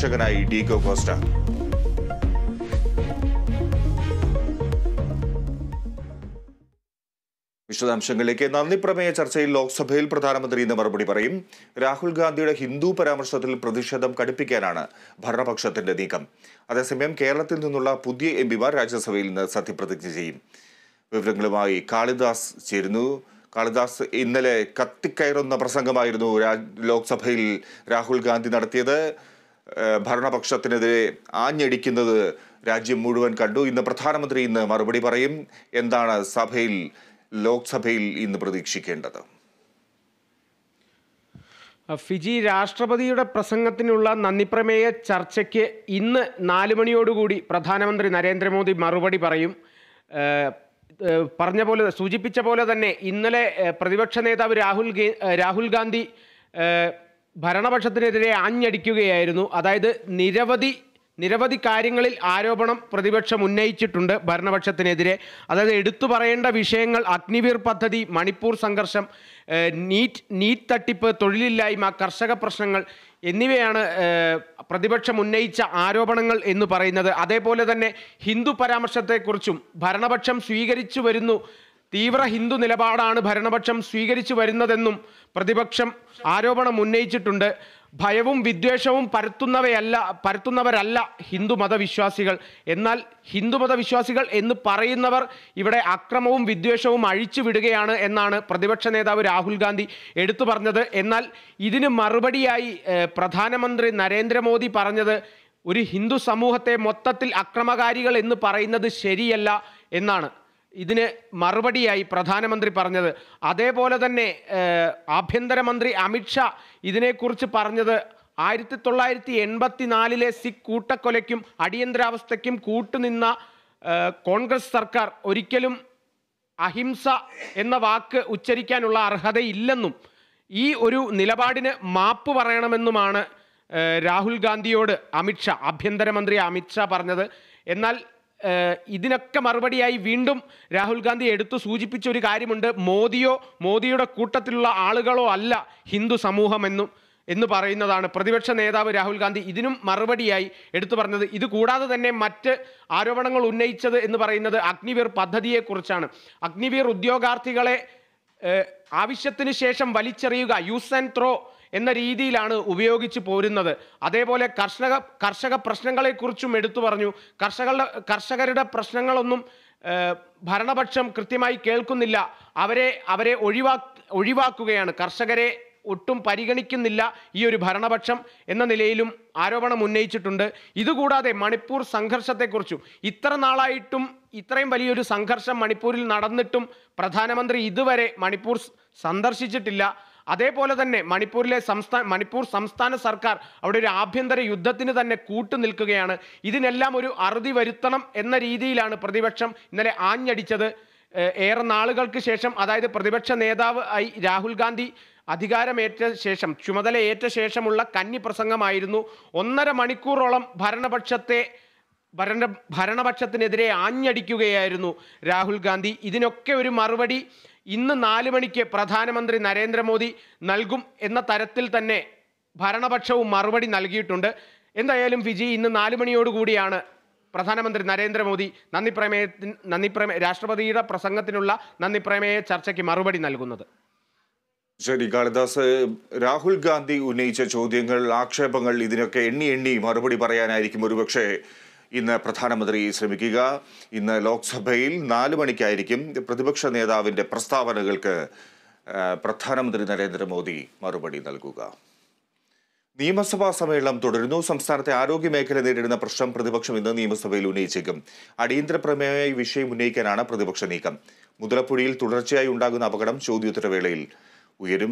നിരീക്ഷകനായി Diego cost വിശദാംശങ്ങളിലേക്ക് നന്ദി പ്രമേയ ചർച്ചയിൽ ലോക്സഭയിൽ പ്രധാനമന്ത്രി ഇന്ന് മറുപടി പറയും രാഹുൽ ഗാന്ധിയുടെ ഹിന്ദു പരാമർശത്തിൽ പ്രതിഷേധം കടുപ്പിക്കാനാണ് ഭരണപക്ഷത്തിന്റെ നീക്കം അതേസമയം കേരളത്തിൽ നിന്നുള്ള പുതിയ എം പിമാർ രാജ്യസഭയിൽ നിന്ന് സത്യപ്രതിജ്ഞ ചെയ്യും വിവരങ്ങളുമായി കാളിദാസ് ചേരുന്നു കാളിദാസ് ഇന്നലെ കത്തിക്കയറുന്ന പ്രസംഗമായിരുന്നു ലോക്സഭയിൽ രാഹുൽ ഗാന്ധി നടത്തിയത് ഭരണപക്ഷത്തിനെതിരെ ആഞ്ഞടിക്കുന്നത് രാജ്യം മുഴുവൻ കണ്ടു ഇന്ന് പ്രധാനമന്ത്രി ഇന്ന് മറുപടി പറയും എന്താണ് സഭയിൽ ലോക്സഭയിൽ ഇന്ന് പ്രതീക്ഷിക്കേണ്ടത് ഫിജി രാഷ്ട്രപതിയുടെ പ്രസംഗത്തിനുള്ള നന്ദിപ്രമേയ ചർച്ചയ്ക്ക് ഇന്ന് നാല് മണിയോടുകൂടി പ്രധാനമന്ത്രി നരേന്ദ്രമോദി മറുപടി പറയും പറഞ്ഞ പോലെ സൂചിപ്പിച്ച പോലെ തന്നെ ഇന്നലെ പ്രതിപക്ഷ നേതാവ് രാഹുൽ രാഹുൽ ഗാന്ധി ഭരണപക്ഷത്തിനെതിരെ ആഞ്ഞടിക്കുകയായിരുന്നു അതായത് നിരവധി നിരവധി കാര്യങ്ങളിൽ ആരോപണം പ്രതിപക്ഷം ഉന്നയിച്ചിട്ടുണ്ട് ഭരണപക്ഷത്തിനെതിരെ അതായത് എടുത്തു പറയേണ്ട വിഷയങ്ങൾ അഗ്നിവീർ പദ്ധതി മണിപ്പൂർ സംഘർഷം നീറ്റ് നീറ്റ് തട്ടിപ്പ് തൊഴിലില്ലായ്മ കർഷക പ്രശ്നങ്ങൾ എന്നിവയാണ് പ്രതിപക്ഷം ഉന്നയിച്ച ആരോപണങ്ങൾ എന്ന് പറയുന്നത് അതേപോലെ തന്നെ ഹിന്ദു പരാമർശത്തെക്കുറിച്ചും ഭരണപക്ഷം സ്വീകരിച്ചു വരുന്നു തീവ്ര ഹിന്ദു നിലപാടാണ് ഭരണപക്ഷം സ്വീകരിച്ചു വരുന്നതെന്നും പ്രതിപക്ഷം ആരോപണം ഉന്നയിച്ചിട്ടുണ്ട് ഭയവും വിദ്വേഷവും പരത്തുന്നവയല്ല പരത്തുന്നവരല്ല ഹിന്ദു മതവിശ്വാസികൾ എന്നാൽ ഹിന്ദു മതവിശ്വാസികൾ എന്ന് പറയുന്നവർ ഇവിടെ അക്രമവും വിദ്വേഷവും അഴിച്ചുവിടുകയാണ് എന്നാണ് പ്രതിപക്ഷ നേതാവ് രാഹുൽ ഗാന്ധി എടുത്തു പറഞ്ഞത് എന്നാൽ ഇതിന് മറുപടിയായി പ്രധാനമന്ത്രി നരേന്ദ്രമോദി പറഞ്ഞത് ഒരു ഹിന്ദു സമൂഹത്തെ മൊത്തത്തിൽ അക്രമകാരികൾ എന്ന് പറയുന്നത് ശരിയല്ല എന്നാണ് ഇതിന് മറുപടിയായി പ്രധാനമന്ത്രി പറഞ്ഞത് അതേപോലെ തന്നെ ആഭ്യന്തരമന്ത്രി അമിത്ഷാ ഇതിനെക്കുറിച്ച് പറഞ്ഞത് ആയിരത്തി തൊള്ളായിരത്തി എൺപത്തി നാലിലെ സിഖ് കൂട്ടക്കൊലയ്ക്കും അടിയന്തരാവസ്ഥയ്ക്കും കൂട്ടുനിന്ന കോൺഗ്രസ് സർക്കാർ ഒരിക്കലും അഹിംസ എന്ന വാക്ക് ഉച്ചരിക്കാനുള്ള അർഹതയില്ലെന്നും ഈ ഒരു നിലപാടിന് മാപ്പ് പറയണമെന്നുമാണ് രാഹുൽ ഗാന്ധിയോട് അമിത്ഷാ ആഭ്യന്തരമന്ത്രി അമിത്ഷാ പറഞ്ഞത് എന്നാൽ ഇതിനൊക്കെ മറുപടിയായി വീണ്ടും രാഹുൽ ഗാന്ധി എടുത്തു സൂചിപ്പിച്ച ഒരു കാര്യമുണ്ട് മോദിയോ മോദിയുടെ കൂട്ടത്തിലുള്ള ആളുകളോ അല്ല ഹിന്ദു സമൂഹമെന്നും എന്ന് പറയുന്നതാണ് പ്രതിപക്ഷ നേതാവ് രാഹുൽ ഗാന്ധി ഇതിനും മറുപടിയായി എടുത്തു പറഞ്ഞത് ഇത് കൂടാതെ തന്നെ മറ്റ് ആരോപണങ്ങൾ ഉന്നയിച്ചത് എന്ന് പറയുന്നത് അഗ്നിവീർ പദ്ധതിയെക്കുറിച്ചാണ് അഗ്നിവീർ ഉദ്യോഗാർത്ഥികളെ ആവശ്യത്തിന് ശേഷം വലിച്ചെറിയുക യൂസ് ആൻഡ് ത്രോ എന്ന രീതിയിലാണ് ഉപയോഗിച്ചു പോരുന്നത് അതേപോലെ കർഷക കർഷക പ്രശ്നങ്ങളെക്കുറിച്ചും എടുത്തു പറഞ്ഞു കർഷകരുടെ കർഷകരുടെ പ്രശ്നങ്ങളൊന്നും ഭരണപക്ഷം കൃത്യമായി കേൾക്കുന്നില്ല അവരെ അവരെ ഒഴിവാ ഒഴിവാക്കുകയാണ് കർഷകരെ ഒട്ടും പരിഗണിക്കുന്നില്ല ഈ ഒരു ഭരണപക്ഷം എന്ന നിലയിലും ആരോപണം ഉന്നയിച്ചിട്ടുണ്ട് ഇതുകൂടാതെ മണിപ്പൂർ സംഘർഷത്തെക്കുറിച്ചും ഇത്ര നാളായിട്ടും ഇത്രയും വലിയൊരു സംഘർഷം മണിപ്പൂരിൽ നടന്നിട്ടും പ്രധാനമന്ത്രി ഇതുവരെ മണിപ്പൂർ സന്ദർശിച്ചിട്ടില്ല അതേപോലെ തന്നെ മണിപ്പൂരിലെ സംസ്ഥാന മണിപ്പൂർ സംസ്ഥാന സർക്കാർ അവിടെ ഒരു ആഭ്യന്തര യുദ്ധത്തിന് തന്നെ കൂട്ടു നിൽക്കുകയാണ് ഇതിനെല്ലാം ഒരു അറുതി വരുത്തണം എന്ന രീതിയിലാണ് പ്രതിപക്ഷം ഇന്നലെ ആഞ്ഞടിച്ചത് ഏറെ നാളുകൾക്ക് ശേഷം അതായത് പ്രതിപക്ഷ നേതാവ് ഐ രാഹുൽ ഗാന്ധി അധികാരമേറ്റ ശേഷം ചുമതലയേറ്റ ശേഷമുള്ള കന്നി പ്രസംഗമായിരുന്നു ഒന്നര മണിക്കൂറോളം ഭരണപക്ഷത്തെ ഭരണ ഭരണപക്ഷത്തിനെതിരെ ആഞ്ഞടിക്കുകയായിരുന്നു രാഹുൽ ഗാന്ധി ഇതിനൊക്കെ ഒരു മറുപടി ഇന്ന് നാല് മണിക്ക് പ്രധാനമന്ത്രി നരേന്ദ്രമോദി നൽകും എന്ന തരത്തിൽ തന്നെ ഭരണപക്ഷവും മറുപടി നൽകിയിട്ടുണ്ട് എന്തായാലും ഫിജി ഇന്ന് നാല് മണിയോടുകൂടിയാണ് പ്രധാനമന്ത്രി നരേന്ദ്രമോദി നന്ദി പ്രമേയത്തിന് നന്ദി പ്രമേയ രാഷ്ട്രപതിയുടെ പ്രസംഗത്തിനുള്ള നന്ദി പ്രമേയ ചർച്ചയ്ക്ക് മറുപടി നൽകുന്നത് ശരി കാളിദാസ് രാഹുൽ ഗാന്ധി ഉന്നയിച്ച ചോദ്യങ്ങൾ ആക്ഷേപങ്ങൾ ഇതിനൊക്കെ എണ്ണി എണ്ണി മറുപടി പറയാനായിരിക്കും ഒരുപക്ഷേ ഇന്ന് പ്രധാനമന്ത്രി ശ്രമിക്കുക ഇന്ന് ലോക്സഭയിൽ നാല് മണിക്കായിരിക്കും പ്രതിപക്ഷ നേതാവിൻ്റെ പ്രസ്താവനകൾക്ക് പ്രധാനമന്ത്രി നരേന്ദ്രമോദി മറുപടി നൽകുക നിയമസഭാ സമ്മേളനം തുടരുന്നു സംസ്ഥാനത്തെ ആരോഗ്യ മേഖല നേരിടുന്ന പ്രശ്നം പ്രതിപക്ഷം ഇന്ന് നിയമസഭയിൽ ഉന്നയിച്ചേക്കും അടിയന്തര പ്രമേയ വിഷയം ഉന്നയിക്കാനാണ് പ്രതിപക്ഷ നീക്കം മുതലപ്പുഴയിൽ തുടർച്ചയായി ഉണ്ടാകുന്ന അപകടം ചോദ്യോത്തരവേളയിൽ ഉയരും